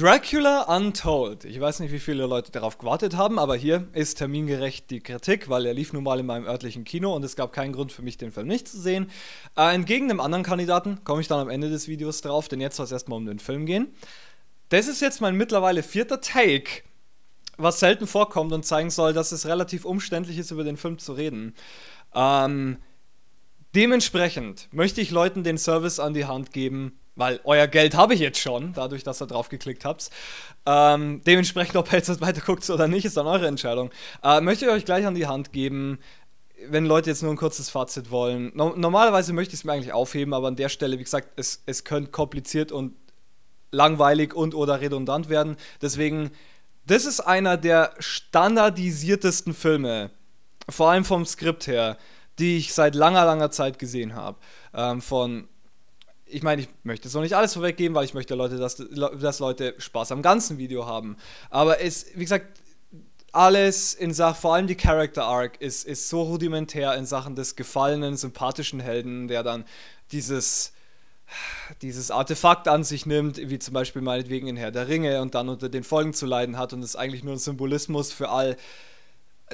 Dracula Untold. Ich weiß nicht, wie viele Leute darauf gewartet haben, aber hier ist termingerecht die Kritik, weil er lief nun mal in meinem örtlichen Kino und es gab keinen Grund für mich, den Film nicht zu sehen. Äh, entgegen dem anderen Kandidaten komme ich dann am Ende des Videos drauf, denn jetzt soll es erstmal um den Film gehen. Das ist jetzt mein mittlerweile vierter Take, was selten vorkommt und zeigen soll, dass es relativ umständlich ist, über den Film zu reden. Ähm, dementsprechend möchte ich Leuten den Service an die Hand geben, weil euer Geld habe ich jetzt schon, dadurch, dass ihr drauf geklickt habt. Ähm, dementsprechend, ob ihr jetzt das weiter guckt oder nicht, ist dann eure Entscheidung. Äh, möchte ich euch gleich an die Hand geben, wenn Leute jetzt nur ein kurzes Fazit wollen. No normalerweise möchte ich es mir eigentlich aufheben, aber an der Stelle, wie gesagt, es, es könnte kompliziert und langweilig und oder redundant werden. Deswegen, das ist einer der standardisiertesten Filme, vor allem vom Skript her, die ich seit langer, langer Zeit gesehen habe. Ähm, von ich meine, ich möchte jetzt noch nicht alles vorweggeben, weil ich möchte, Leute, dass, dass Leute Spaß am ganzen Video haben. Aber es, wie gesagt, alles in Sachen, vor allem die Character Arc ist, ist so rudimentär in Sachen des gefallenen, sympathischen Helden, der dann dieses dieses Artefakt an sich nimmt, wie zum Beispiel meinetwegen in Herr der Ringe und dann unter den Folgen zu leiden hat und es eigentlich nur ein Symbolismus für all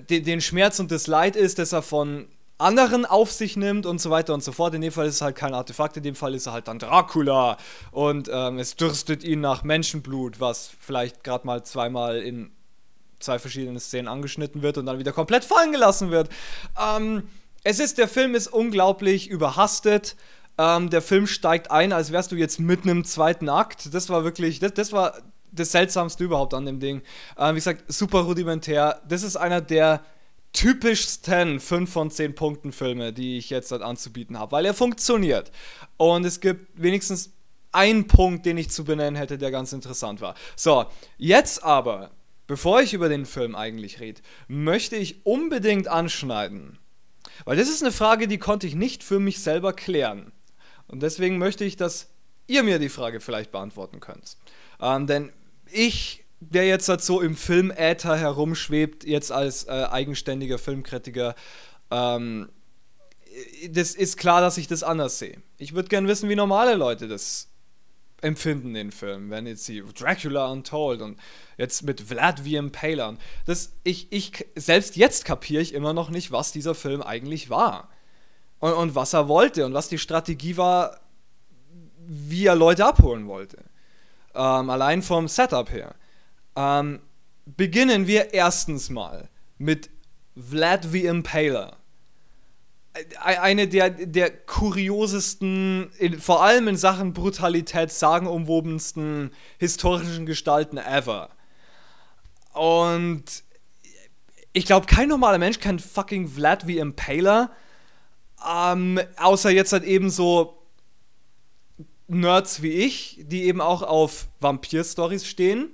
den, den Schmerz und das Leid ist, das er von anderen auf sich nimmt und so weiter und so fort. In dem Fall ist es halt kein Artefakt, in dem Fall ist er halt dann Dracula und ähm, es dürstet ihn nach Menschenblut, was vielleicht gerade mal zweimal in zwei verschiedenen Szenen angeschnitten wird und dann wieder komplett fallen gelassen wird. Ähm, es ist, der Film ist unglaublich überhastet. Ähm, der Film steigt ein, als wärst du jetzt mitten im zweiten Akt. Das war wirklich, das, das war das Seltsamste überhaupt an dem Ding. Ähm, wie gesagt, super rudimentär. Das ist einer der typischsten 5 von 10 Punkten Filme, die ich jetzt halt anzubieten habe, weil er funktioniert. Und es gibt wenigstens einen Punkt, den ich zu benennen hätte, der ganz interessant war. So, jetzt aber, bevor ich über den Film eigentlich rede, möchte ich unbedingt anschneiden. Weil das ist eine Frage, die konnte ich nicht für mich selber klären. Und deswegen möchte ich, dass ihr mir die Frage vielleicht beantworten könnt. Ähm, denn ich der jetzt halt so im Filmäther herumschwebt, jetzt als äh, eigenständiger Filmkritiker, ähm, das ist klar, dass ich das anders sehe. Ich würde gerne wissen, wie normale Leute das empfinden, den Film, wenn jetzt sie Dracula Untold und jetzt mit Vlad V. Impaler. Das, ich, ich, selbst jetzt kapiere ich immer noch nicht, was dieser Film eigentlich war. Und, und was er wollte und was die Strategie war, wie er Leute abholen wollte. Ähm, allein vom Setup her. Ähm, beginnen wir erstens mal mit Vlad the Impaler. Äh, e-, eine der, der kuriosesten, in, vor allem in Sachen Brutalität, sagenumwobensten historischen Gestalten ever. Und ich glaube, kein normaler Mensch kennt fucking Vlad the Impaler. Ähm, außer jetzt halt eben so Nerds wie ich, die eben auch auf Vampir-Stories stehen.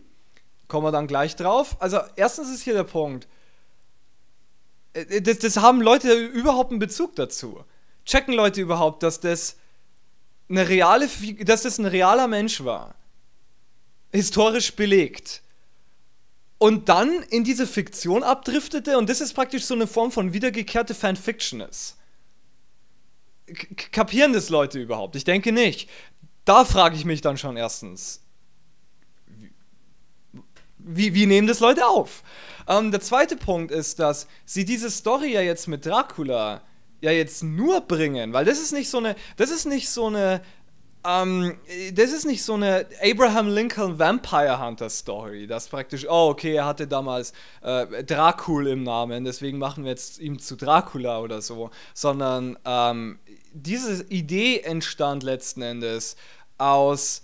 Kommen wir dann gleich drauf. Also, erstens ist hier der Punkt. Äh, das, das haben Leute überhaupt einen Bezug dazu. Checken Leute überhaupt, dass das eine reale, dass das ein realer Mensch war. Historisch belegt. Und dann in diese Fiktion abdriftete und das ist praktisch so eine Form von wiedergekehrte Fanfiction ist. K kapieren das Leute überhaupt? Ich denke nicht. Da frage ich mich dann schon erstens, wie, wie nehmen das Leute auf? Ähm, der zweite Punkt ist, dass sie diese Story ja jetzt mit Dracula ja jetzt nur bringen, weil das ist nicht so eine, das ist nicht so eine, ähm, das ist nicht so eine Abraham Lincoln Vampire Hunter Story, dass praktisch, oh okay, er hatte damals äh, Dracul im Namen, deswegen machen wir jetzt ihm zu Dracula oder so, sondern ähm, diese Idee entstand letzten Endes aus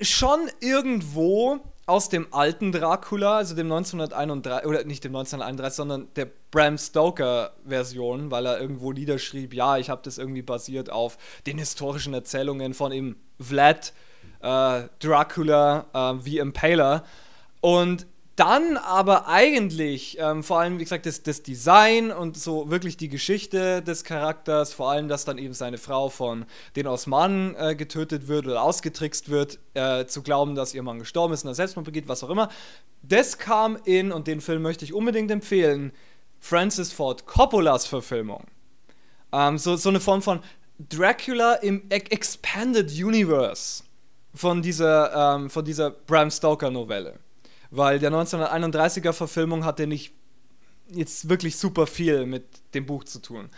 schon irgendwo aus dem alten Dracula, also dem 1931, oder nicht dem 1931, sondern der Bram Stoker-Version, weil er irgendwo niederschrieb, ja, ich habe das irgendwie basiert auf den historischen Erzählungen von ihm Vlad, äh, Dracula, äh, wie Impaler. Und dann aber eigentlich, ähm, vor allem, wie gesagt, das, das, Design und so wirklich die Geschichte des Charakters, vor allem, dass dann eben seine Frau von den Osmanen äh, getötet wird oder ausgetrickst wird, äh, zu glauben, dass ihr Mann gestorben ist und er Selbstmord begeht, was auch immer, das kam in, und den Film möchte ich unbedingt empfehlen, Francis Ford Coppolas Verfilmung. Ähm, so, so eine Form von Dracula im e Expanded Universe von dieser, ähm, von dieser Bram Stoker Novelle weil der 1931er Verfilmung hatte nicht jetzt wirklich super viel mit dem Buch zu tun.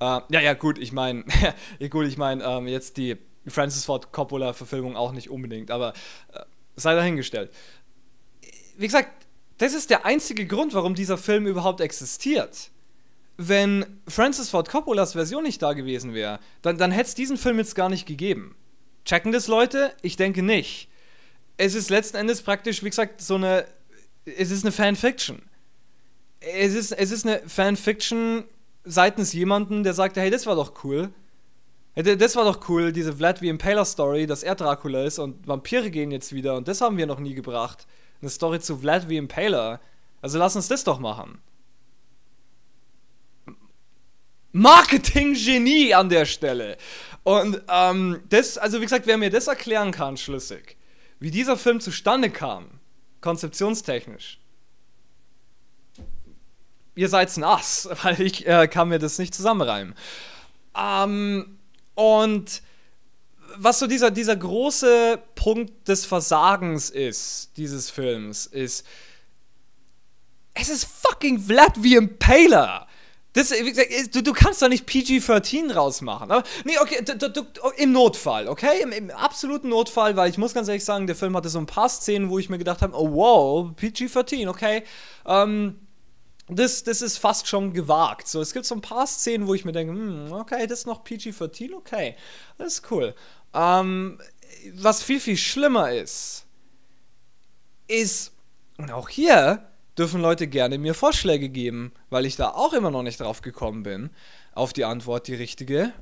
Äh, ja, ja, gut, ich meine, ja, gut, ich meine, ähm, jetzt die Francis Ford Coppola Verfilmung auch nicht unbedingt, aber äh, sei dahingestellt. Wie gesagt, das ist der einzige Grund, warum dieser Film überhaupt existiert. Wenn Francis Ford Coppolas Version nicht da gewesen wäre, dann, dann hätte es diesen Film jetzt gar nicht gegeben. Checken das Leute? Ich denke nicht es ist letzten Endes praktisch, wie gesagt, so eine. Es ist eine Fanfiction. Es ist, es ist eine Fanfiction seitens jemanden, der sagte: hey, das war doch cool. Das war doch cool, diese Vlad wie Impaler Story, dass er Dracula ist und Vampire gehen jetzt wieder und das haben wir noch nie gebracht. Eine Story zu Vlad wie Impaler. Also lass uns das doch machen. Marketing-Genie an der Stelle. Und ähm, das, also wie gesagt, wer mir das erklären kann, schlüssig, wie dieser Film zustande kam, konzeptionstechnisch, ihr seid ein Ass, weil ich äh, kann mir das nicht zusammenreimen. Ähm, und was so dieser, dieser große Punkt des Versagens ist, dieses Films, ist, es ist fucking Vlad wie Impaler. Das, gesagt, du, du, kannst doch nicht PG-13 rausmachen. Aber, nee, okay, du, du, oh, im Notfall, okay? Im, Im, absoluten Notfall, weil ich muss ganz ehrlich sagen, der Film hatte so ein paar Szenen, wo ich mir gedacht habe, oh wow, PG-13, okay. Ähm, das, das ist fast schon gewagt. So, es gibt so ein paar Szenen, wo ich mir denke, hm, okay, das ist noch PG-13, okay. Das ist cool. Ähm, was viel, viel schlimmer ist, ist, und auch hier dürfen Leute gerne mir Vorschläge geben, weil ich da auch immer noch nicht drauf gekommen bin, auf die Antwort, die richtige,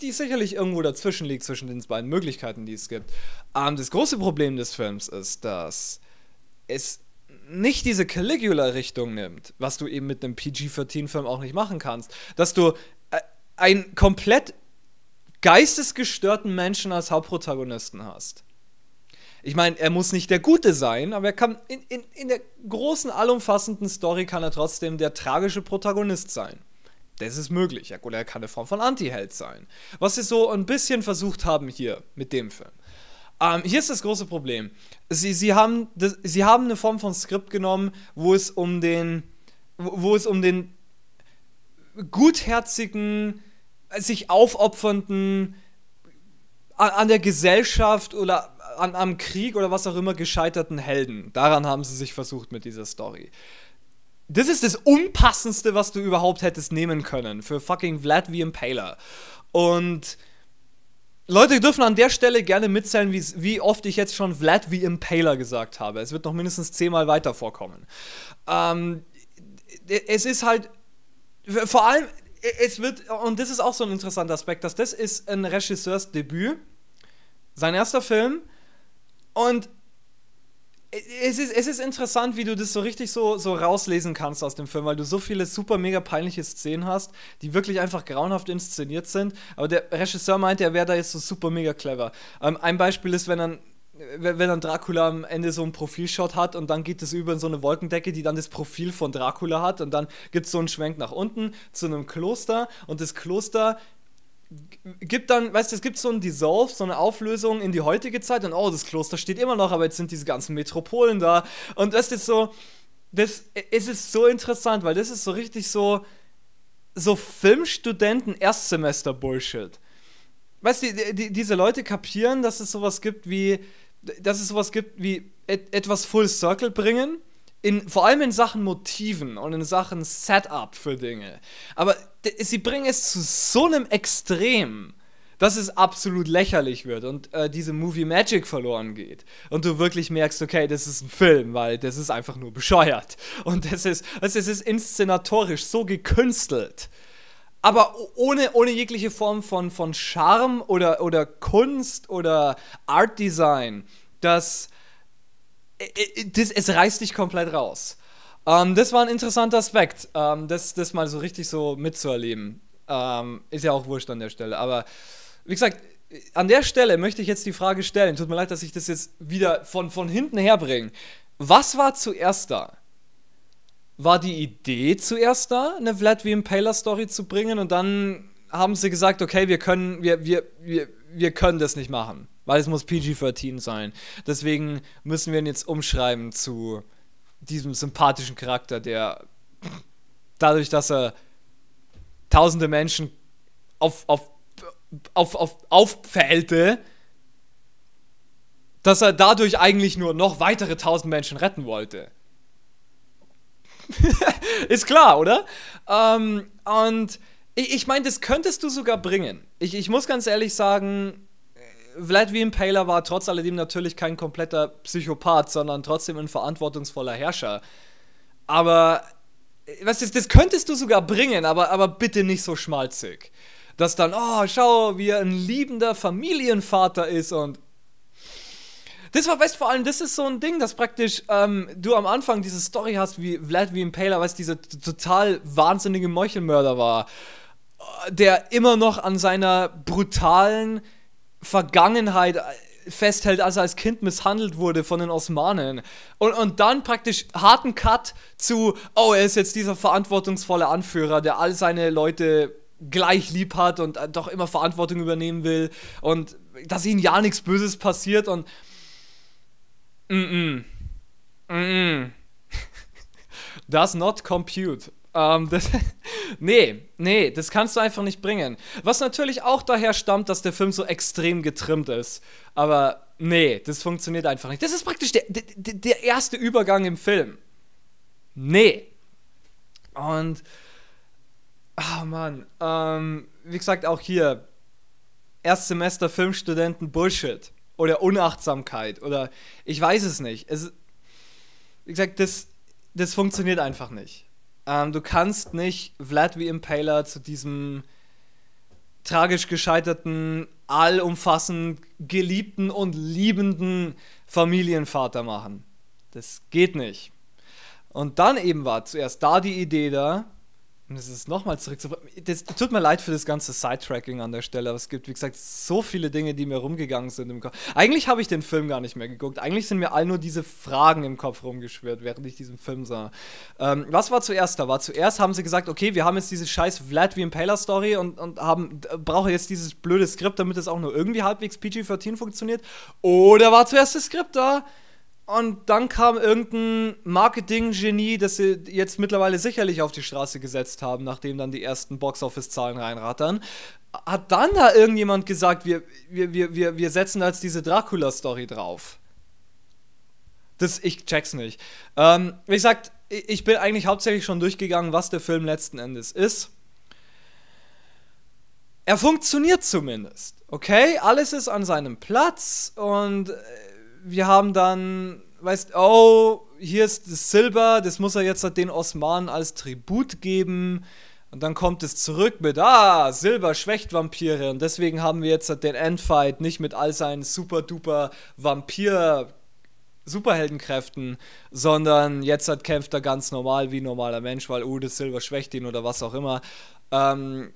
die sicherlich irgendwo dazwischen liegt, zwischen den beiden Möglichkeiten, die es gibt. Ähm, das große Problem des Films ist, dass es nicht diese Caligula-Richtung nimmt, was du eben mit einem pg 14 film auch nicht machen kannst, dass du äh, einen komplett geistesgestörten Menschen als Hauptprotagonisten hast. Ich meine, er muss nicht der Gute sein, aber er kann in, in, in der großen, allumfassenden Story kann er trotzdem der tragische Protagonist sein. Das ist möglich. Oder er kann eine Form von Anti-Held sein. Was sie so ein bisschen versucht haben hier mit dem Film. Ähm, hier ist das große Problem. Sie, sie, haben das, sie haben eine Form von Skript genommen, wo es um den, wo es um den gutherzigen, sich aufopfernden, an, an der Gesellschaft oder an, am Krieg oder was auch immer gescheiterten Helden. Daran haben sie sich versucht mit dieser Story. Das ist das Unpassendste, was du überhaupt hättest nehmen können für fucking Vlad wie Impaler. Und Leute dürfen an der Stelle gerne mitzählen, wie oft ich jetzt schon Vlad wie Impaler gesagt habe. Es wird noch mindestens zehnmal weiter vorkommen. Ähm, es ist halt, vor allem, e, es wird, und das ist auch so ein interessanter Aspekt, dass das ist ein Regisseursdebüt, sein erster Film, und es ist, es ist interessant, wie du das so richtig so, so rauslesen kannst aus dem Film, weil du so viele super mega peinliche Szenen hast, die wirklich einfach grauenhaft inszeniert sind. Aber der Regisseur meinte, er wäre da jetzt so super mega clever. Ähm, ein Beispiel ist, wenn dann wenn dann Dracula am Ende so einen Profilshot hat und dann geht es über in so eine Wolkendecke, die dann das Profil von Dracula hat und dann gibt es so einen Schwenk nach unten zu einem Kloster und das Kloster gibt dann, weißt du, es gibt so ein Dissolve, so eine Auflösung in die heutige Zeit und oh, das Kloster steht immer noch, aber jetzt sind diese ganzen Metropolen da. Und das ist so, das es ist so interessant, weil das ist so richtig so, so Filmstudenten-Erstsemester-Bullshit. Weißt du, die, die, diese Leute kapieren, dass es sowas gibt wie, dass es sowas gibt wie et, etwas Full Circle bringen. In, vor allem in Sachen Motiven und in Sachen Setup für Dinge. Aber sie bringen es zu so einem Extrem, dass es absolut lächerlich wird und äh, diese Movie Magic verloren geht. Und du wirklich merkst, okay, das ist ein Film, weil das ist einfach nur bescheuert. Und das ist, es ist inszenatorisch so gekünstelt. Aber ohne, ohne jegliche Form von, von Charme oder, oder Kunst oder Art Design, das, äh, äh, das, es reißt dich komplett raus. Ähm, das war ein interessanter Aspekt, ähm, das, das mal so richtig so mitzuerleben. Ähm, ist ja auch wurscht an der Stelle. Aber wie gesagt, an der Stelle möchte ich jetzt die Frage stellen. Tut mir leid, dass ich das jetzt wieder von, von hinten bringe. Was war zuerst da? War die Idee zuerst da, eine Vlad wie Impaler Story zu bringen und dann haben sie gesagt, okay, wir können, wir, wir, wir, wir können das nicht machen, weil es muss PG-13 sein. Deswegen müssen wir ihn jetzt umschreiben zu diesem sympathischen Charakter, der dadurch, dass er tausende Menschen auf, auf, auf, auf, aufpfählte, dass er dadurch eigentlich nur noch weitere tausend Menschen retten wollte. Ist klar, oder? Ähm, und ich, ich meine, das könntest du sogar bringen. Ich, ich muss ganz ehrlich sagen, Vladimir Impaler war trotz alledem natürlich kein kompletter Psychopath, sondern trotzdem ein verantwortungsvoller Herrscher. Aber äh, was ist, das könntest du sogar bringen, aber, aber bitte nicht so schmalzig. Dass dann, oh, schau, wie er ein liebender Familienvater ist und. Das war, weißt vor allem, das ist so ein Ding, dass praktisch ähm, du am Anfang diese Story hast, wie Vladimir Impaler, weißt dieser total wahnsinnige Meuchelmörder war, äh, der immer noch an seiner brutalen, Vergangenheit äh, festhält, als er als Kind misshandelt wurde von den Osmanen. Und, und dann praktisch harten Cut zu, oh, er ist jetzt dieser verantwortungsvolle Anführer, der all seine Leute gleich lieb hat und äh, doch immer Verantwortung übernehmen will und dass ihnen ja nichts Böses passiert und. Mm -mm. Mm -mm. Does not compute. Ähm, das Nee, nee, das kannst du einfach nicht bringen. Was natürlich auch daher stammt, dass der Film so extrem getrimmt ist. Aber nee, das funktioniert einfach nicht. Das ist praktisch der, der, der erste Übergang im Film. Nee. Und. Ah, oh Mann. Ähm, wie gesagt, auch hier. Erstsemester Filmstudenten Bullshit. Oder Unachtsamkeit. Oder ich weiß es nicht. Es, wie gesagt, das, das funktioniert einfach nicht. Ähm, du kannst nicht Vlad wie Impaler zu diesem tragisch gescheiterten, allumfassend geliebten und liebenden Familienvater machen. Das geht nicht. Und dann eben war zuerst da die Idee da, und es ist nochmal zurück. Das tut mir leid für das ganze Sidetracking an der Stelle, aber es gibt, wie gesagt, so viele Dinge, die mir rumgegangen sind im Kopf. Eigentlich habe ich den Film gar nicht mehr geguckt. Eigentlich sind mir all nur diese Fragen im Kopf rumgeschwirrt, während ich diesen Film sah. Ähm, was war zuerst da? War zuerst haben sie gesagt, okay, wir haben jetzt diese scheiß Vlad wie Impaler Story und, und haben, brauche jetzt dieses blöde Skript, damit es auch nur irgendwie halbwegs PG-13 funktioniert. Oder war zuerst das Skript da? Und dann kam irgendein Marketing-Genie, das sie jetzt mittlerweile sicherlich auf die Straße gesetzt haben, nachdem dann die ersten Box-Office-Zahlen reinrattern. Hat dann da irgendjemand gesagt, wir, wir, wir, wir setzen als diese Dracula-Story drauf? Das, ich check's nicht. Ähm, wie gesagt, ich bin eigentlich hauptsächlich schon durchgegangen, was der Film letzten Endes ist. Er funktioniert zumindest, okay? Alles ist an seinem Platz und äh, wir haben dann, weißt oh, hier ist das Silber, das muss er jetzt halt den Osmanen als Tribut geben. Und dann kommt es zurück mit, ah, Silber schwächt Vampire. Und deswegen haben wir jetzt halt den Endfight nicht mit all seinen super-duper Vampir- Superheldenkräften, sondern jetzt hat kämpft er ganz normal wie ein normaler Mensch, weil, oh, das Silber schwächt ihn oder was auch immer. Ähm,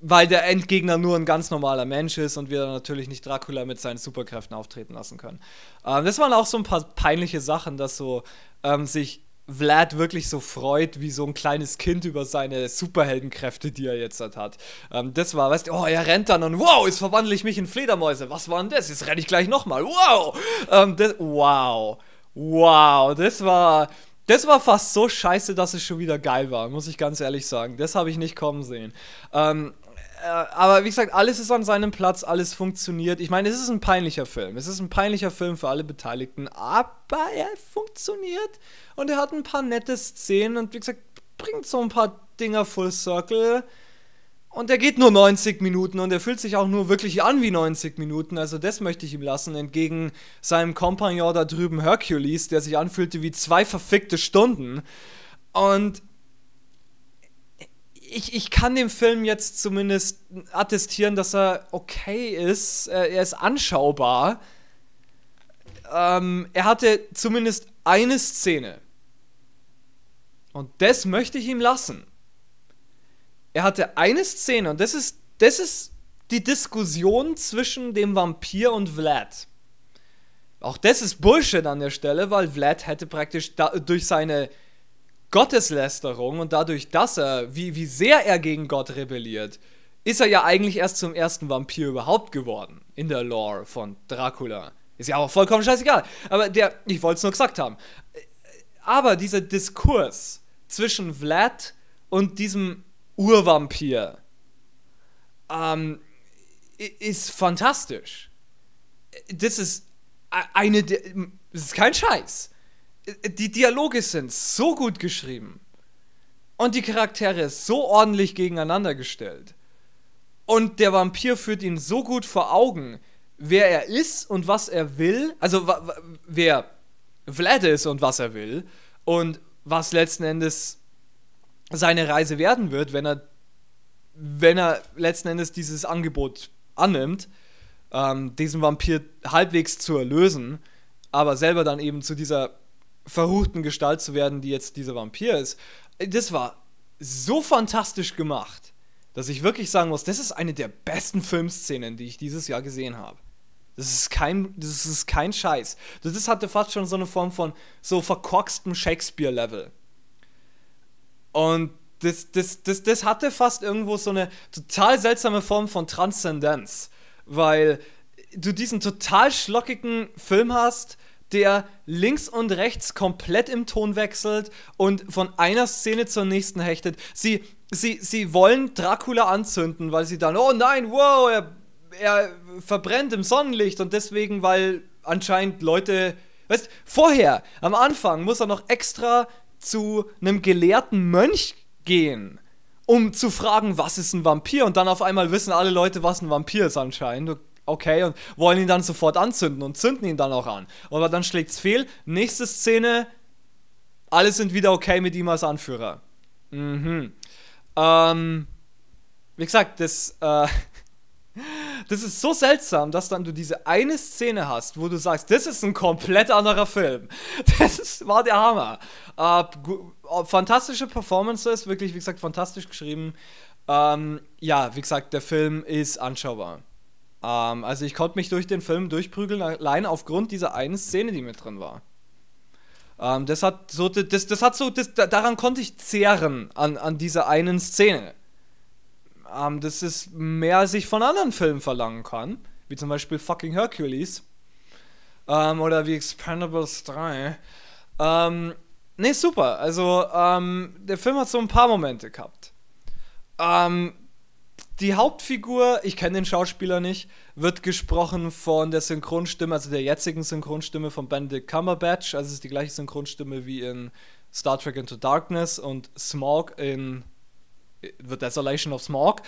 weil der Endgegner nur ein ganz normaler Mensch ist und wir natürlich nicht Dracula mit seinen Superkräften auftreten lassen können. Ähm, das waren auch so ein paar peinliche Sachen, dass so ähm, sich Vlad wirklich so freut, wie so ein kleines Kind über seine Superheldenkräfte, die er jetzt halt hat. Ähm, das war, weißt du, oh, er rennt dann und wow, jetzt verwandle ich mich in Fledermäuse. Was war denn das? Jetzt renne ich gleich nochmal. Wow! Ähm, das, wow. Wow, das war. Das war fast so scheiße, dass es schon wieder geil war, muss ich ganz ehrlich sagen. Das habe ich nicht kommen sehen. Ähm, äh, aber wie gesagt, alles ist an seinem Platz, alles funktioniert. Ich meine, es ist ein peinlicher Film. Es ist ein peinlicher Film für alle Beteiligten, aber er funktioniert und er hat ein paar nette Szenen und wie gesagt, bringt so ein paar Dinger full circle. Und er geht nur 90 Minuten und er fühlt sich auch nur wirklich an wie 90 Minuten. Also das möchte ich ihm lassen, entgegen seinem Kompagnon da drüben Hercules, der sich anfühlte wie zwei verfickte Stunden. Und ich, ich kann dem Film jetzt zumindest attestieren, dass er okay ist. Er ist anschaubar. Ähm, er hatte zumindest eine Szene. Und das möchte ich ihm lassen. Er hatte eine Szene und das ist, das ist die Diskussion zwischen dem Vampir und Vlad. Auch das ist Bullshit an der Stelle, weil Vlad hätte praktisch da, durch seine Gotteslästerung und dadurch, dass er, wie, wie sehr er gegen Gott rebelliert, ist er ja eigentlich erst zum ersten Vampir überhaupt geworden in der Lore von Dracula. Ist ja auch vollkommen scheißegal. Aber der, ich wollte es nur gesagt haben. Aber dieser Diskurs zwischen Vlad und diesem Urvampir ähm, ist fantastisch. Das ist eine, das ist kein Scheiß die Dialoge sind so gut geschrieben und die Charaktere so ordentlich gegeneinander gestellt. Und der Vampir führt ihn so gut vor Augen, wer er ist und was er will, also wer Vlad ist und was er will und was letzten Endes seine Reise werden wird, wenn er wenn er letzten Endes dieses Angebot annimmt, ähm, diesen Vampir halbwegs zu erlösen, aber selber dann eben zu dieser verruchten Gestalt zu werden, die jetzt dieser Vampir ist. Das war so fantastisch gemacht, dass ich wirklich sagen muss, das ist eine der besten Filmszenen, die ich dieses Jahr gesehen habe. Das ist kein, das ist kein Scheiß. Das hatte fast schon so eine Form von so verkorkstem Shakespeare-Level. Und das, das, das, das hatte fast irgendwo so eine total seltsame Form von Transzendenz, weil du diesen total schlockigen Film hast, der links und rechts komplett im Ton wechselt und von einer Szene zur nächsten hechtet. Sie, sie, sie wollen Dracula anzünden, weil sie dann, oh nein, wow, er, er verbrennt im Sonnenlicht und deswegen, weil anscheinend Leute. Weißt vorher, am Anfang, muss er noch extra zu einem gelehrten Mönch gehen, um zu fragen, was ist ein Vampir? Und dann auf einmal wissen alle Leute, was ein Vampir ist anscheinend okay, und wollen ihn dann sofort anzünden und zünden ihn dann auch an. Aber dann schlägt es fehl. Nächste Szene, alle sind wieder okay mit ihm als Anführer. Mhm. Ähm, wie gesagt, das, äh, das ist so seltsam, dass dann du diese eine Szene hast, wo du sagst, das ist ein komplett anderer Film. Das ist, war der Hammer. Äh, äh, fantastische Performances, wirklich, wie gesagt, fantastisch geschrieben. Ähm, ja, wie gesagt, der Film ist anschaubar. Ähm, also ich konnte mich durch den Film durchprügeln, allein aufgrund dieser einen Szene, die mit drin war. Ähm, das hat so, das, das hat so, das, daran konnte ich zehren, an, an dieser einen Szene. Ähm, dass es mehr ich von anderen Filmen verlangen kann, wie zum Beispiel fucking Hercules ähm, oder wie Expendables 3. Ähm, ne, super. Also, ähm, der Film hat so ein paar Momente gehabt. Ähm, die Hauptfigur, ich kenne den Schauspieler nicht, wird gesprochen von der Synchronstimme, also der jetzigen Synchronstimme von Benedict Cumberbatch. Also es ist die gleiche Synchronstimme wie in Star Trek Into Darkness und Smog in The Desolation of Smog.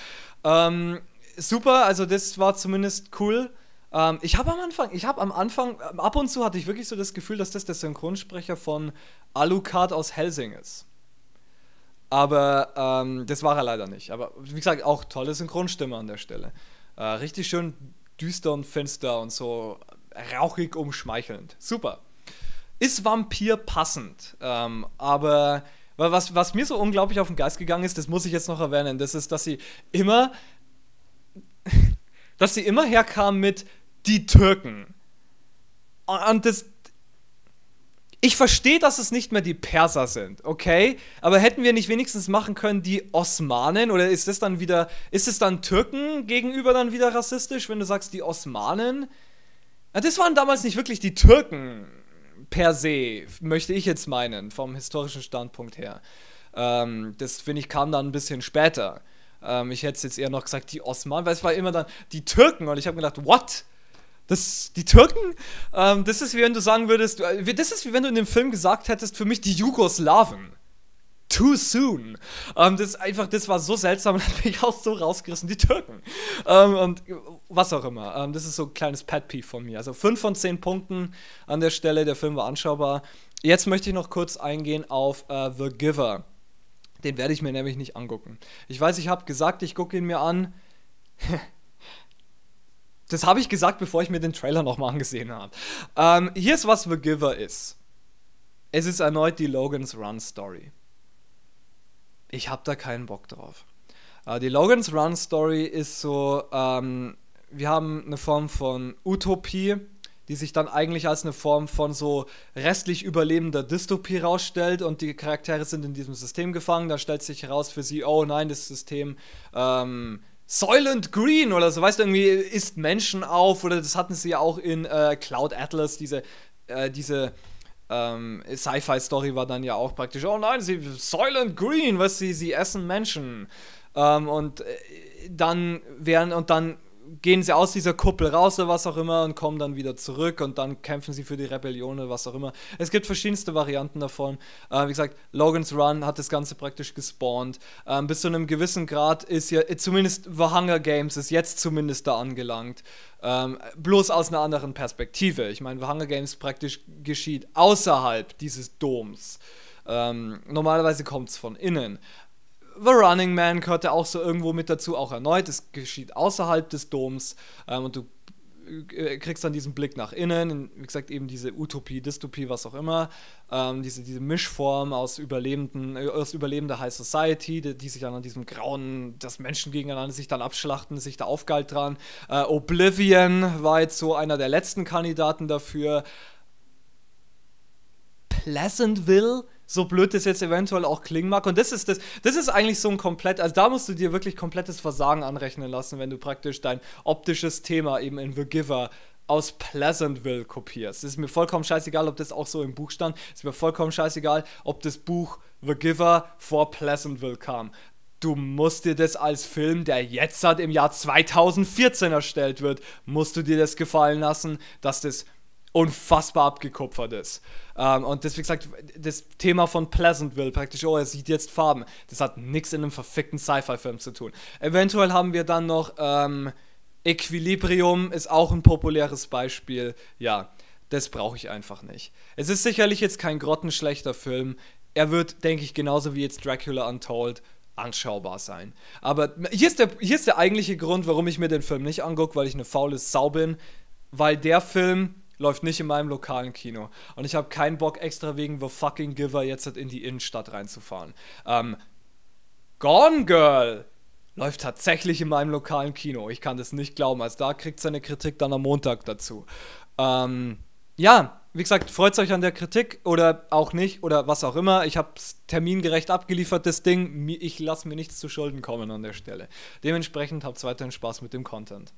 Ähm, super, also das war zumindest cool. Ähm, ich habe am Anfang, ich habe am Anfang, ab und zu hatte ich wirklich so das Gefühl, dass das der Synchronsprecher von Alucard aus Helsing ist. Aber ähm, das war er leider nicht. Aber wie gesagt, auch tolle Synchronstimme an der Stelle. Äh, richtig schön düster und finster und so rauchig umschmeichelnd. Super. Ist Vampir passend, ähm, aber was, was mir so unglaublich auf den Geist gegangen ist, das muss ich jetzt noch erwähnen, das ist, dass sie immer, dass sie immer herkam mit die Türken. Und das, ich verstehe, dass es nicht mehr die Perser sind, okay? Aber hätten wir nicht wenigstens machen können die Osmanen oder ist das dann wieder, ist es dann Türken gegenüber dann wieder rassistisch, wenn du sagst die Osmanen? Ja, das waren damals nicht wirklich die Türken per se, möchte ich jetzt meinen, vom historischen Standpunkt her. Ähm, das finde ich kam dann ein bisschen später. Ähm, ich hätte es jetzt eher noch gesagt die Osmanen, weil es war immer dann die Türken und ich habe gedacht, what? Das, die Türken, ähm, das ist wie wenn du sagen würdest, äh, das ist wie wenn du in dem Film gesagt hättest, für mich die Jugoslawen. Too soon. Ähm, das einfach, das war so seltsam und hat mich auch so rausgerissen, die Türken. Ähm, und was auch immer. Ähm, das ist so ein kleines Pet-Peeve von mir. Also 5 von 10 Punkten an der Stelle, der Film war anschaubar. Jetzt möchte ich noch kurz eingehen auf äh, The Giver. Den werde ich mir nämlich nicht angucken. Ich weiß, ich habe gesagt, ich gucke ihn mir an. Das habe ich gesagt, bevor ich mir den Trailer nochmal angesehen habe. Ähm, hier ist, was The Giver ist. Es ist erneut die Logan's Run Story. Ich habe da keinen Bock drauf. Äh, die Logan's Run Story ist so, ähm, wir haben eine Form von Utopie, die sich dann eigentlich als eine Form von so restlich überlebender Dystopie rausstellt und die Charaktere sind in diesem System gefangen. Da stellt sich heraus für sie, oh nein, das System ähm, Soylent Green oder so, weißt du, irgendwie isst Menschen auf oder das hatten sie ja auch in äh, Cloud Atlas, diese, äh, diese ähm, Sci-Fi-Story war dann ja auch praktisch, oh nein, sie, Soylent Green, was sie, sie essen Menschen. Ähm, und äh, dann wären, und dann gehen sie aus dieser Kuppel raus oder was auch immer und kommen dann wieder zurück und dann kämpfen sie für die Rebellion oder was auch immer. Es gibt verschiedenste Varianten davon. Äh, wie gesagt, Logan's Run hat das Ganze praktisch gespawnt. Ähm, bis zu einem gewissen Grad ist ja, zumindest The Hunger Games ist jetzt zumindest da angelangt. Ähm, bloß aus einer anderen Perspektive. Ich meine, The Hunger Games praktisch geschieht außerhalb dieses Doms. Ähm, normalerweise kommt es von innen. The Running Man gehört ja auch so irgendwo mit dazu, auch erneut. Es geschieht außerhalb des Doms ähm, und du äh, äh, kriegst dann diesen Blick nach innen, wie gesagt, eben diese Utopie, Dystopie, was auch immer, ähm, diese, diese Mischform aus Überlebenden, äh, aus überlebender High Society, die, die, sich dann an diesem Grauen, dass Menschen gegeneinander sich dann abschlachten, sich da aufgehalten dran. Äh, Oblivion war jetzt so einer der letzten Kandidaten dafür. Pleasantville so blöd das jetzt eventuell auch klingen mag. Und das ist das, das ist eigentlich so ein komplett, also da musst du dir wirklich komplettes Versagen anrechnen lassen, wenn du praktisch dein optisches Thema eben in The Giver aus Pleasantville kopierst. Es ist mir vollkommen scheißegal, ob das auch so im Buch stand. Es ist mir vollkommen scheißegal, ob das Buch The Giver vor Pleasantville kam du musst dir das als Film, der jetzt hat im Jahr 2014 erstellt wird, musst du dir das gefallen lassen, dass das unfassbar abgekupfert ist. Ähm, und deswegen sagt das Thema von Pleasantville praktisch, oh, er sieht jetzt Farben. Das hat nichts in einem verfickten Sci-Fi-Film zu tun. Eventuell haben wir dann noch ähm, Equilibrium, ist auch ein populäres Beispiel. Ja, das brauche ich einfach nicht. Es ist sicherlich jetzt kein grottenschlechter Film. Er wird, denke ich, genauso wie jetzt Dracula Untold anschaubar sein. Aber hier ist, der, hier ist der eigentliche Grund, warum ich mir den Film nicht angucke, weil ich eine faule Sau bin. Weil der Film läuft nicht in meinem lokalen Kino. Und ich habe keinen Bock, extra wegen The Fucking Giver jetzt halt in die Innenstadt reinzufahren. Ähm, Gone Girl läuft tatsächlich in meinem lokalen Kino. Ich kann das nicht glauben. Also da kriegt seine Kritik dann am Montag dazu. Ähm, ja, wie gesagt, freut euch an der Kritik oder auch nicht oder was auch immer. Ich habe termingerecht abgeliefert, das Ding. Ich lasse mir nichts zu Schulden kommen an der Stelle. Dementsprechend habt weiterhin Spaß mit dem Content.